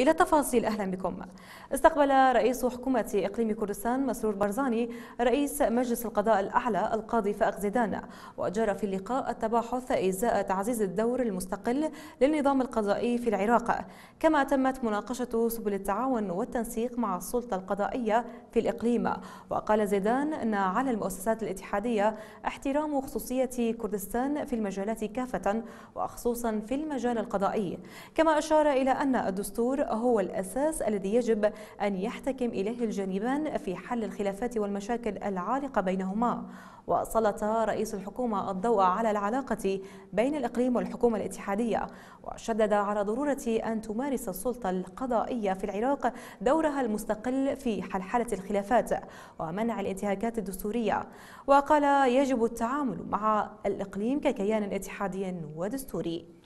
إلى تفاصيل أهلا بكم استقبل رئيس حكومة إقليم كردستان مسرور برزاني رئيس مجلس القضاء الأعلى القاضي فائق زيدان وجرى في اللقاء التباحث إزاء تعزيز الدور المستقل للنظام القضائي في العراق كما تمت مناقشة سبل التعاون والتنسيق مع السلطة القضائية في الإقليم وقال زيدان أن على المؤسسات الاتحادية احترام خصوصية كردستان في المجالات كافة وخصوصا في المجال القضائي كما أشار إلى أن الدستور هو الأساس الذي يجب أن يحتكم إليه الجانبان في حل الخلافات والمشاكل العالقة بينهما وسلط رئيس الحكومة الضوء على العلاقة بين الإقليم والحكومة الاتحادية وشدد على ضرورة أن تمارس السلطة القضائية في العراق دورها المستقل في حلحلة الخلافات ومنع الانتهاكات الدستورية وقال يجب التعامل مع الإقليم ككيان اتحادي ودستوري